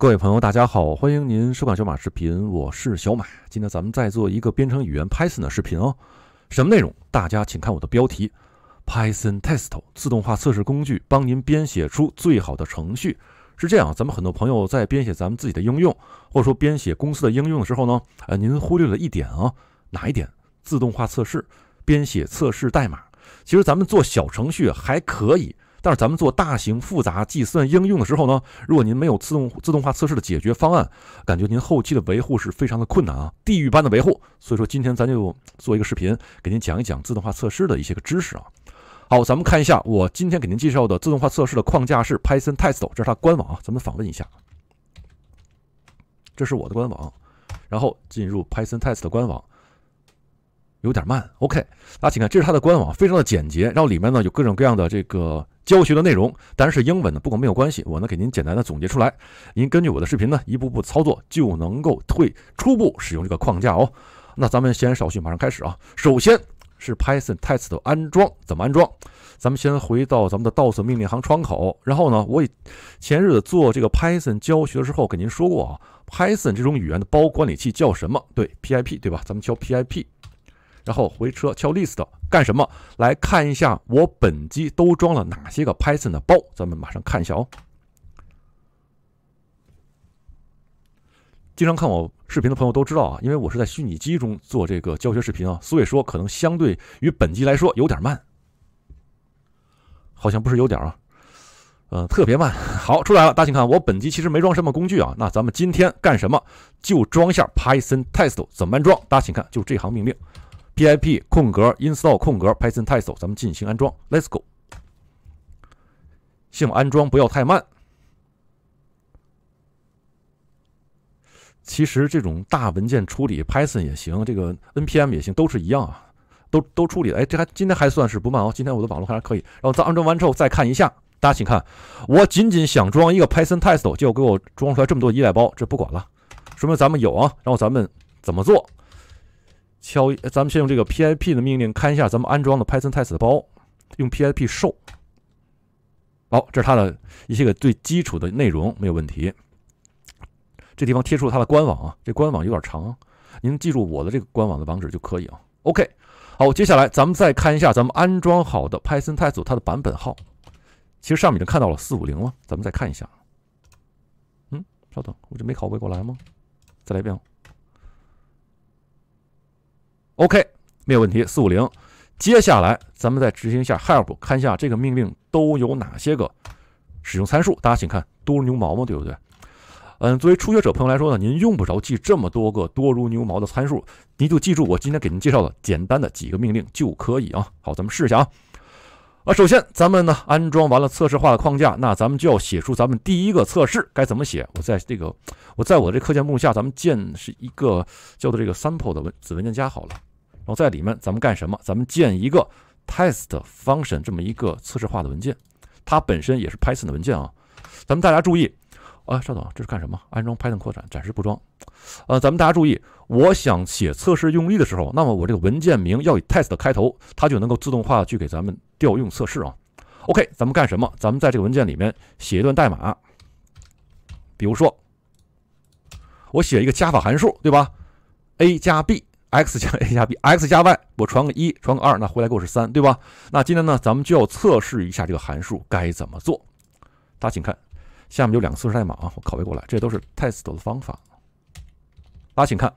各位朋友，大家好，欢迎您收看小马视频，我是小马。今天咱们再做一个编程语言 Python 的视频哦。什么内容？大家请看我的标题：Python Test 自动化测试工具，帮您编写出最好的程序。是这样，咱们很多朋友在编写咱们自己的应用，或者说编写公司的应用的时候呢，呃，您忽略了一点啊，哪一点？自动化测试，编写测试代码。其实咱们做小程序还可以。但是咱们做大型复杂计算应用的时候呢，如果您没有自动自动化测试的解决方案，感觉您后期的维护是非常的困难啊，地狱般的维护。所以说今天咱就做一个视频，给您讲一讲自动化测试的一些个知识啊。好，咱们看一下我今天给您介绍的自动化测试的框架是 Python Test，这是它官网啊，咱们访问一下。这是我的官网，然后进入 Python Test 的官网。有点慢，OK，大家请看，这是它的官网，非常的简洁。然后里面呢有各种各样的这个教学的内容，当然是英文的，不过没有关系，我呢给您简单的总结出来，您根据我的视频呢一步步操作就能够退初步使用这个框架哦。那咱们先言少叙，马上开始啊。首先是 Python t e s t 的安装，怎么安装？咱们先回到咱们的 DOS 命令行窗口，然后呢，我以前日子做这个 Python 教学的时候跟您说过啊，Python 这种语言的包管理器叫什么？对，Pip 对吧？咱们叫 Pip。然后回车敲 list 干什么？来看一下我本机都装了哪些个 Python 的包，咱们马上看一下哦。经常看我视频的朋友都知道啊，因为我是在虚拟机中做这个教学视频啊，所以说可能相对于本机来说有点慢。好像不是有点啊，呃，特别慢。好，出来了，大家请看，我本机其实没装什么工具啊。那咱们今天干什么？就装下 Python t e s t 怎么安装？大家请看，就这行命令。pip 空格 install 空格 p y t h o n t e s t 咱们进行安装。Let's go。希望安装不要太慢。其实这种大文件处理，Python 也行，这个 npm 也行，都是一样啊，都都处理。哎，这还今天还算是不慢哦，今天我的网络还可以。然后在安装完之后再看一下，大家请看，我仅仅想装一个 p y t h o n t e s t 就结果给我装出来这么多依赖包，这不管了，说明咱们有啊。然后咱们怎么做？敲，咱们先用这个 pip 的命令看一下咱们安装的 Python t 赛的包，用 pip show。好，这是它的一些个最基础的内容，没有问题。这地方贴出了它的官网啊，这官网有点长，您记住我的这个官网的网址就可以啊。OK，好，接下来咱们再看一下咱们安装好的 Python test 它的版本号。其实上面已经看到了四五零了，咱们再看一下。嗯，稍等，我这没拷贝过来吗？再来一遍。OK，没有问题。四五零，接下来咱们再执行一下 help，看一下这个命令都有哪些个使用参数。大家请看，多如牛毛嘛，对不对？嗯，作为初学者朋友来说呢，您用不着记这么多个多如牛毛的参数，你就记住我今天给您介绍的简单的几个命令就可以啊。好，咱们试一下啊啊，首先咱们呢安装完了测试化的框架，那咱们就要写出咱们第一个测试该怎么写。我在这个，我在我的这课件目录下，咱们建是一个叫做这个 sample 的文子文件夹好了。我在里面，咱们干什么？咱们建一个 test function 这么一个测试化的文件，它本身也是 Python 的文件啊。咱们大家注意啊，稍等，这是干什么？安装 Python 扩展，暂时不装。呃，咱们大家注意，我想写测试用例的时候，那么我这个文件名要以 test 开头，它就能够自动化去给咱们调用测试啊。OK，咱们干什么？咱们在这个文件里面写一段代码，比如说我写一个加法函数，对吧？a 加 b。x 加 a 加 b，x 加 y，我传个一，传个二，那回来给我是三，对吧？那今天呢，咱们就要测试一下这个函数该怎么做。大家请看，下面有两个测试代码啊，我拷贝过来，这都是 test 的方法。大家请看，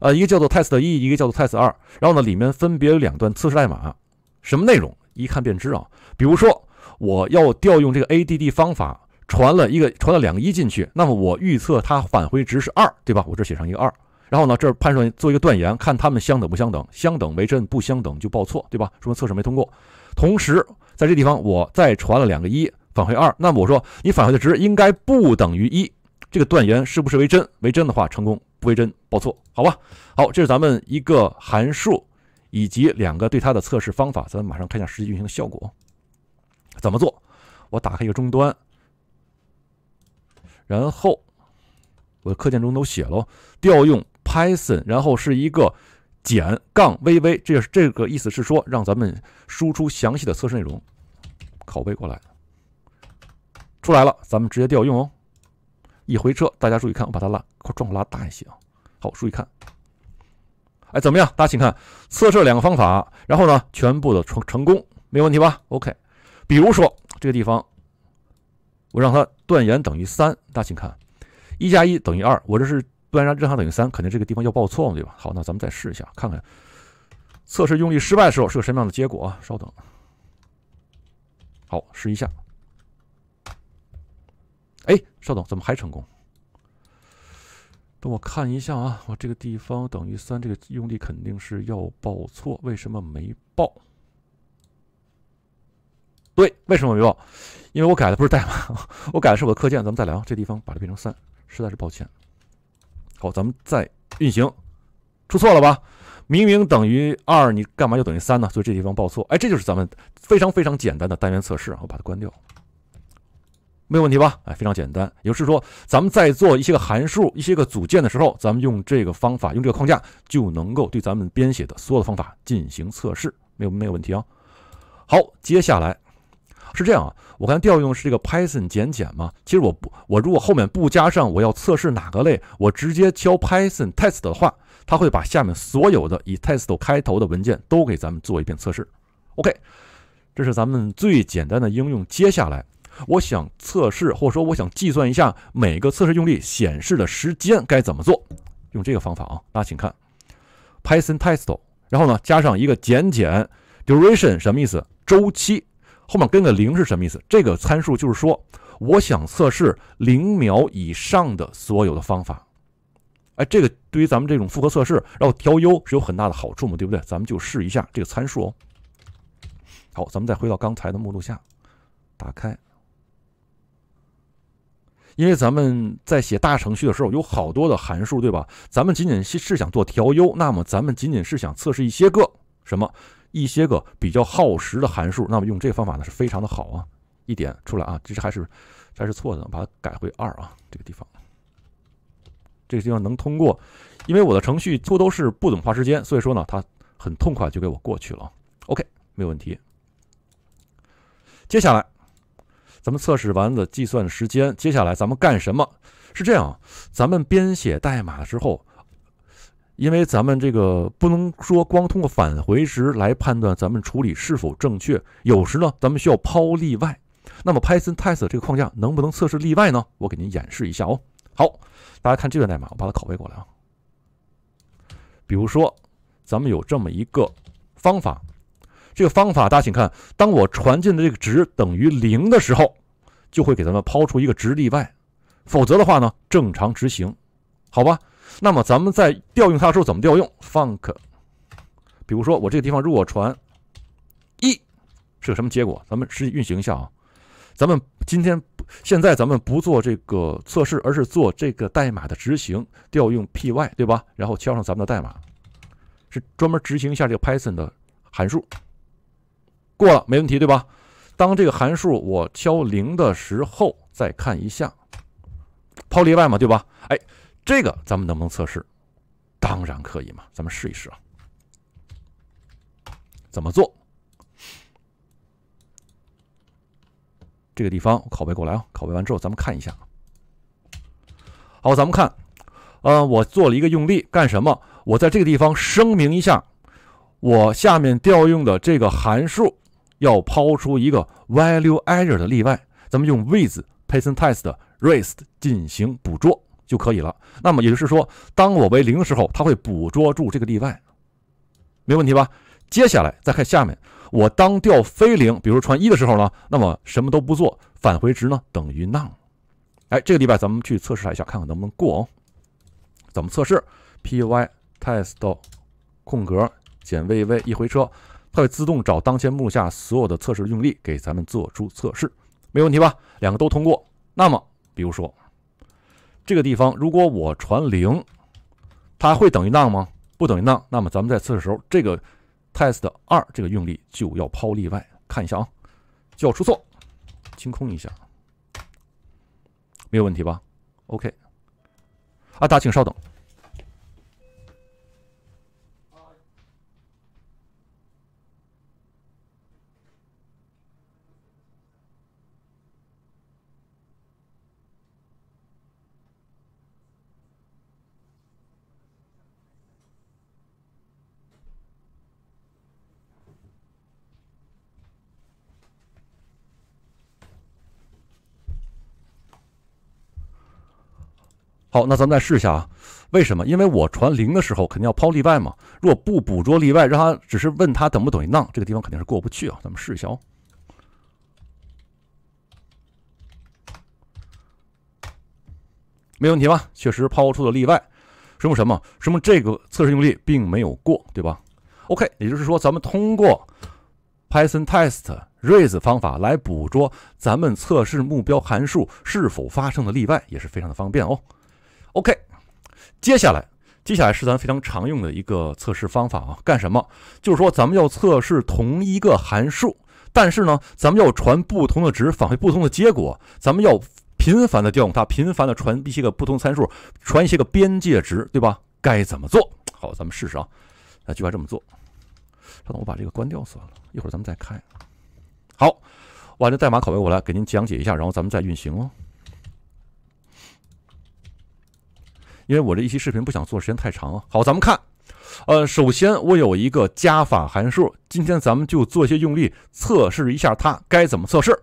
呃，一个叫做 test 一，一个叫做 test 二，然后呢，里面分别有两段测试代码，什么内容一看便知啊。比如说，我要调用这个 add 方法，传了一个，传了两个一进去，那么我预测它返回值是二，对吧？我这写上一个二。然后呢，这儿判断做一个断言，看它们相等不相等，相等为真，不相等就报错，对吧？说明测试没通过。同时，在这地方我再传了两个一，返回二。那么我说你返回的值应该不等于一，这个断言是不是为真？为真的话成功，不为真报错，好吧？好，这是咱们一个函数，以及两个对它的测试方法。咱们马上看一下实际运行的效果。怎么做？我打开一个终端，然后我的课件中都写了，调用。Python，然后是一个减杠 VV，这是这个意思是说让咱们输出详细的测试内容，拷贝过来，出来了，咱们直接调用哦。一回车，大家注意看，我把它拉，快转，拉大一些啊。好，注意看，哎，怎么样？大家请看测试两个方法，然后呢，全部的成成功，没问题吧？OK，比如说这个地方，我让它断言等于三，大家请看，一加一等于二，我这是。不然让它等于三，肯定这个地方要报错，嘛，对吧？好，那咱们再试一下，看看测试用力失败的时候是个什么样的结果啊？稍等，好，试一下。哎，稍等，怎么还成功？等我看一下啊，我这个地方等于三，这个用力肯定是要报错，为什么没报？对，为什么没报？因为我改的不是代码，我改的是我的课件。咱们再聊，这地方把它变成三，实在是抱歉。好，咱们再运行，出错了吧？明明等于二，你干嘛又等于三呢？所以这地方报错。哎，这就是咱们非常非常简单的单元测试啊！我把它关掉，没有问题吧？哎，非常简单。也就是说，咱们在做一些个函数、一些个组件的时候，咱们用这个方法、用这个框架，就能够对咱们编写的所有的方法进行测试，没有没有问题啊。好，接下来。是这样啊，我才调用是这个 Python 减减嘛。其实我不，我如果后面不加上我要测试哪个类，我直接敲 Python test 的话，它会把下面所有的以 test 开头的文件都给咱们做一遍测试。OK，这是咱们最简单的应用。接下来我想测试，或者说我想计算一下每个测试用例显示的时间该怎么做？用这个方法啊。大家请看 Python test，然后呢加上一个减减 duration 什么意思？周期。后面跟个零是什么意思？这个参数就是说，我想测试零秒以上的所有的方法。哎，这个对于咱们这种复合测试，然后调优是有很大的好处嘛，对不对？咱们就试一下这个参数哦。好，咱们再回到刚才的目录下，打开。因为咱们在写大程序的时候，有好多的函数，对吧？咱们仅仅是想做调优，那么咱们仅仅是想测试一些个什么？一些个比较耗时的函数，那么用这个方法呢是非常的好啊！一点出来啊，其实还是还是错的，把它改回二啊，这个地方，这个地方能通过，因为我的程序做都是不怎么花时间，所以说呢，它很痛快就给我过去了 OK，没有问题。接下来，咱们测试完了计算时间，接下来咱们干什么？是这样咱们编写代码的时候。因为咱们这个不能说光通过返回值来判断咱们处理是否正确，有时呢，咱们需要抛例外。那么 Python Test 这个框架能不能测试例外呢？我给您演示一下哦。好，大家看这段代码，我把它拷贝过来啊。比如说，咱们有这么一个方法，这个方法大家请看，当我传进的这个值等于零的时候，就会给咱们抛出一个值例外，否则的话呢，正常执行，好吧？那么，咱们在调用它的时候怎么调用？func，比如说我这个地方如果传一，是个什么结果？咱们实际运行一下啊。咱们今天现在咱们不做这个测试，而是做这个代码的执行调用 py 对吧？然后敲上咱们的代码，是专门执行一下这个 python 的函数。过了没问题对吧？当这个函数我敲零的时候，再看一下抛例外嘛对吧？哎。这个咱们能不能测试？当然可以嘛，咱们试一试啊。怎么做？这个地方拷贝过来啊，拷贝完之后咱们看一下。好，咱们看，呃，我做了一个用力干什么？我在这个地方声明一下，我下面调用的这个函数要抛出一个 value error 的例外，咱们用 with p y t e s t r a i s e d 进行捕捉。就可以了。那么也就是说，当我为零的时候，它会捕捉住这个例外，没问题吧？接下来再看下面，我当掉非零，比如传一的时候呢，那么什么都不做，返回值呢等于 None。哎，这个例外咱们去测试一下，看看能不能过哦。怎么测试？py test 空格减 vv 一回车，它会自动找当前目下所有的测试用例给咱们做出测试，没问题吧？两个都通过。那么比如说。这个地方，如果我传零，它会等于 none 吗？不等于 none 那么咱们在测试时候，这个 test 二这个用力就要抛例外，看一下啊，就要出错，清空一下，没有问题吧？OK，啊，大家请稍等。好，那咱们再试一下啊？为什么？因为我传零的时候肯定要抛例外嘛。如果不捕捉例外，让它只是问它等不等于 none，这个地方肯定是过不去啊。咱们试一下，哦。没问题吧？确实抛出了例外，说明什么？说明这个测试用例并没有过，对吧？OK，也就是说，咱们通过 Python test raise 方法来捕捉咱们测试目标函数是否发生的例外，也是非常的方便哦。OK，接下来，接下来是咱非常常用的一个测试方法啊。干什么？就是说咱们要测试同一个函数，但是呢，咱们要传不同的值，返回不同的结果。咱们要频繁的调用它，频繁的传一些个不同参数，传一些个边界值，对吧？该怎么做？好，咱们试试啊。那就要这么做。稍等，我把这个关掉算了，一会儿咱们再开。好，我把这代码拷贝过来，给您讲解一下，然后咱们再运行哦。因为我这一期视频不想做时间太长，好，咱们看，呃，首先我有一个加法函数，今天咱们就做一些用力测试一下它该怎么测试，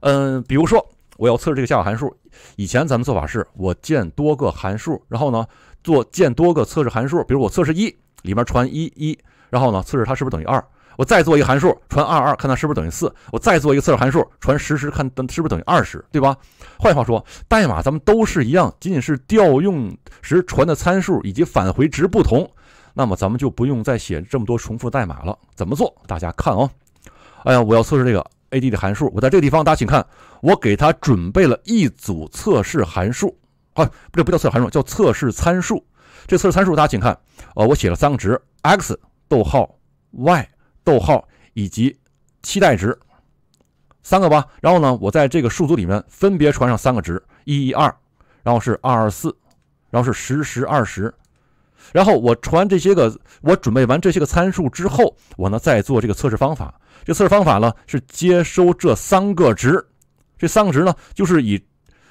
嗯，比如说我要测试这个加法函数，以前咱们做法是我建多个函数，然后呢做建多个测试函数，比如我测试一里面传一一，然后呢测试它是不是等于二。我再做一个函数传二二，看它是不是等于四。我再做一个测试函数传十十，看等是不是等于二十，对吧？换句话说，代码咱们都是一样，仅仅是调用时传的参数以及返回值不同。那么咱们就不用再写这么多重复代码了。怎么做？大家看哦。哎呀，我要测试这个 AD 的函数。我在这个地方，大家请看，我给它准备了一组测试函数啊，不这不叫测试函数，叫测试参数。这测试参数大家请看，呃，我写了三个值 x 逗号 y。逗号以及期待值三个吧，然后呢，我在这个数组里面分别传上三个值，一、一、二，然后是二、二、四，然后是十、十、二十，然后我传这些个，我准备完这些个参数之后，我呢再做这个测试方法。这测试方法呢是接收这三个值，这三个值呢就是以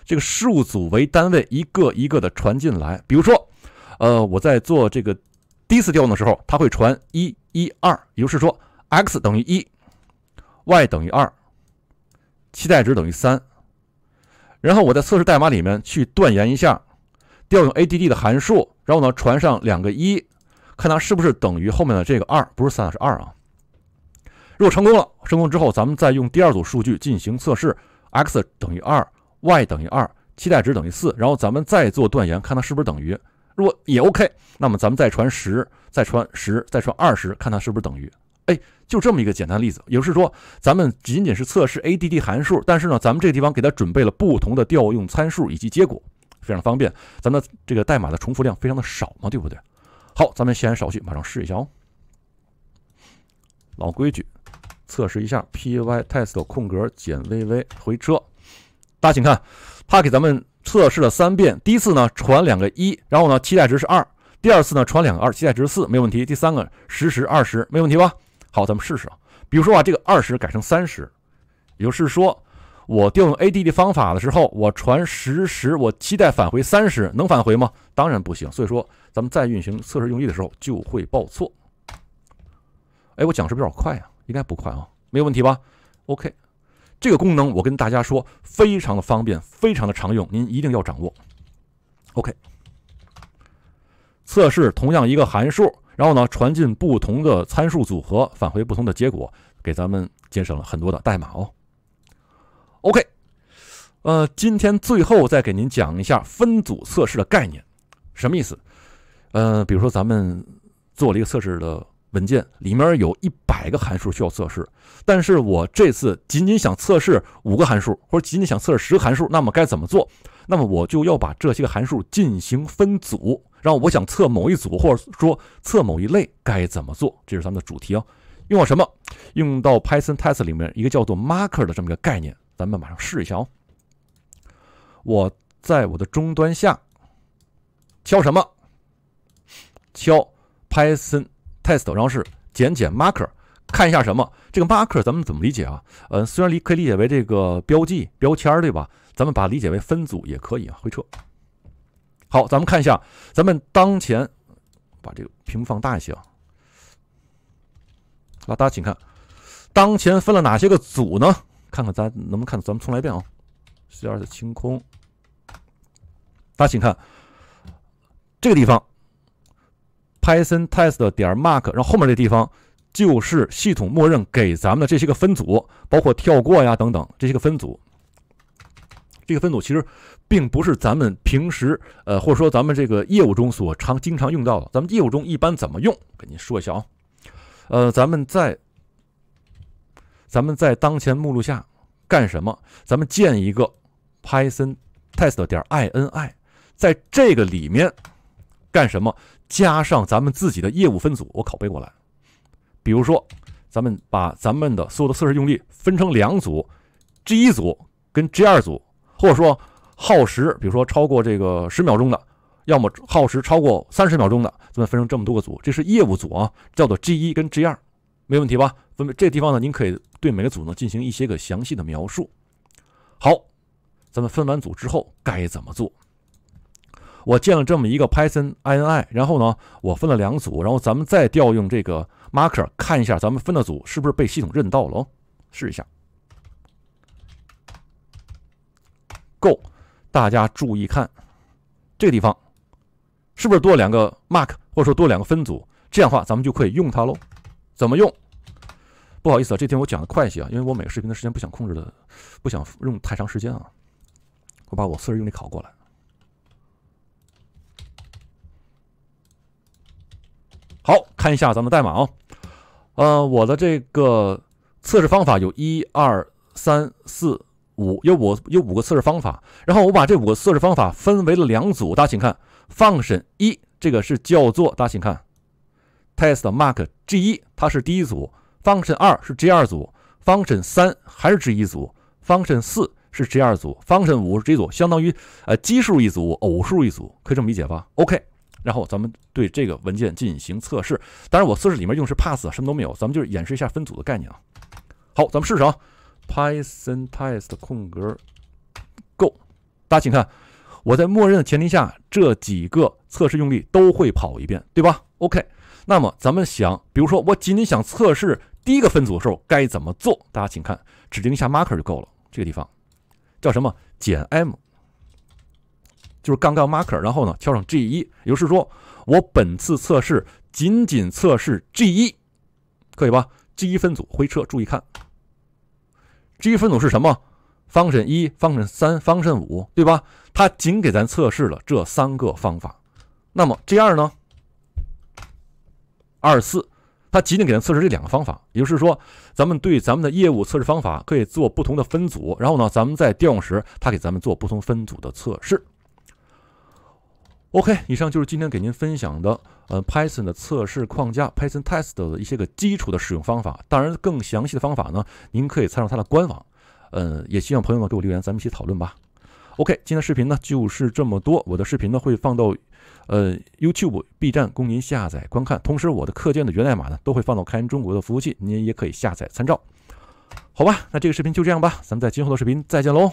这个数组为单位，一个一个的传进来。比如说，呃，我在做这个第一次调用的时候，它会传一。一二，也就是说，x 等于一，y 等于二，期待值等于三。然后我在测试代码里面去断言一下，调用 add 的函数，然后呢传上两个一，看它是不是等于后面的这个二，不是三是二啊。如果成功了，成功之后咱们再用第二组数据进行测试，x 等于二，y 等于二，期待值等于四，然后咱们再做断言，看它是不是等于。如果也 OK，那么咱们再传十，再传十，再传二十，看它是不是等于哎，就这么一个简单例子。也就是说，咱们仅仅是测试 ADD 函数，但是呢，咱们这个地方给它准备了不同的调用参数以及结果，非常方便。咱们这个代码的重复量非常的少嘛，对不对？好，咱们先少去，马上试一下哦。老规矩，测试一下 pytest 空格减 VV 回车。大家请看，它给咱们。测试了三遍，第一次呢传两个一，然后呢期待值是二；第二次呢传两个二，期待值是四，没问题。第三个十十二十，没问题吧？好，咱们试试啊。比如说啊，这个二十改成三十，也就是说我调用 add 方法的时候，我传十十，我期待返回三十，能返回吗？当然不行。所以说咱们再运行测试用例的时候就会报错。哎，我讲是比较快啊，应该不快啊，没有问题吧？OK。这个功能我跟大家说，非常的方便，非常的常用，您一定要掌握。OK，测试同样一个函数，然后呢传进不同的参数组合，返回不同的结果，给咱们节省了很多的代码哦。OK，呃，今天最后再给您讲一下分组测试的概念，什么意思？呃，比如说咱们做了一个测试的。文件里面有一百个函数需要测试，但是我这次仅仅想测试五个函数，或者仅仅想测试十个函数，那么该怎么做？那么我就要把这些个函数进行分组，然后我想测某一组，或者说测某一类，该怎么做？这是咱们的主题哦。用到什么？用到 Python Test 里面一个叫做 Marker 的这么一个概念。咱们马上试一下哦。我在我的终端下敲什么？敲 Python。test，然后是减减 marker，看一下什么？这个 marker 咱们怎么理解啊？嗯，虽然理可以理解为这个标记标签对吧？咱们把理解为分组也可以啊。回撤。好，咱们看一下，咱们当前把这个屏幕放大一些啊。好，大家请看，当前分了哪些个组呢？看看咱能不能看，咱们重来一遍啊。C 要的清空。大家请看这个地方。Python test 点 mark，然后后面这地方就是系统默认给咱们的这些个分组，包括跳过呀等等这些个分组。这个分组其实并不是咱们平时呃或者说咱们这个业务中所常经常用到的。咱们业务中一般怎么用？给您说一下啊。呃，咱们在咱们在当前目录下干什么？咱们建一个 Python test 点 ini，在这个里面干什么？加上咱们自己的业务分组，我拷贝过来。比如说，咱们把咱们的所有的测试用例分成两组，G 一组跟 G 二组，或者说耗时，比如说超过这个十秒钟的，要么耗时超过三十秒钟的，咱们分成这么多个组，这是业务组啊，叫做 G 一跟 G 二，没问题吧？分别这地方呢，您可以对每个组呢进行一些个详细的描述。好，咱们分完组之后该怎么做？我建了这么一个 Python ini，然后呢，我分了两组，然后咱们再调用这个 marker，看一下咱们分的组是不是被系统认到了。试一下，Go，大家注意看，这个地方是不是多两个 mark，或者说多两个分组？这样的话，咱们就可以用它喽。怎么用？不好意思啊，这天我讲的快些啊，因为我每个视频的时间不想控制的，不想用太长时间啊。我把我私人用力拷过来。好，看一下咱们代码啊，呃，我的这个测试方法有1、2、3、4、5，有五有五个测试方法，然后我把这五个测试方法分为了两组，大家请看，function 一这个是叫做，大家请看，test mark g 一，它是第一组，function 二是 g 二组，function 三还是 g 一组，function 四是 g 二组，function 五 g 组，相当于呃奇数一组，偶数一组，可以这么理解吧？OK。然后咱们对这个文件进行测试，当然我测试里面用是 pass，什么都没有，咱们就是演示一下分组的概念啊。好，咱们试试啊，python test 空格 go，大家请看，我在默认的前提下，这几个测试用例都会跑一遍，对吧？OK，那么咱们想，比如说我仅仅想测试第一个分组的时候该怎么做？大家请看，指定一下 marker 就够了，这个地方叫什么减 m。就是杠杠 marker，然后呢敲上 G 一，也就是说，我本次测试仅仅测试 G 一，可以吧？G 一分组，回车，注意看，G 一分组是什么？方程一方程三方程五，对吧？它仅给咱测试了这三个方法。那么 G 二呢？二四，它仅仅给咱测试这两个方法。也就是说，咱们对咱们的业务测试方法可以做不同的分组，然后呢，咱们在调用时，它给咱们做不同分组的测试。OK，以上就是今天给您分享的呃 Python 的测试框架 Python Test 的一些个基础的使用方法。当然，更详细的方法呢，您可以参照它的官网。嗯，也希望朋友们给我留言，咱们一起讨论吧。OK，今天视频呢就是这么多。我的视频呢会放到呃 YouTube、B 站供您下载观看。同时，我的课件的源代码呢都会放到开源中国的服务器，您也可以下载参照。好吧，那这个视频就这样吧，咱们在今后的视频再见喽，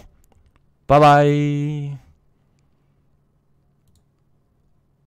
拜拜。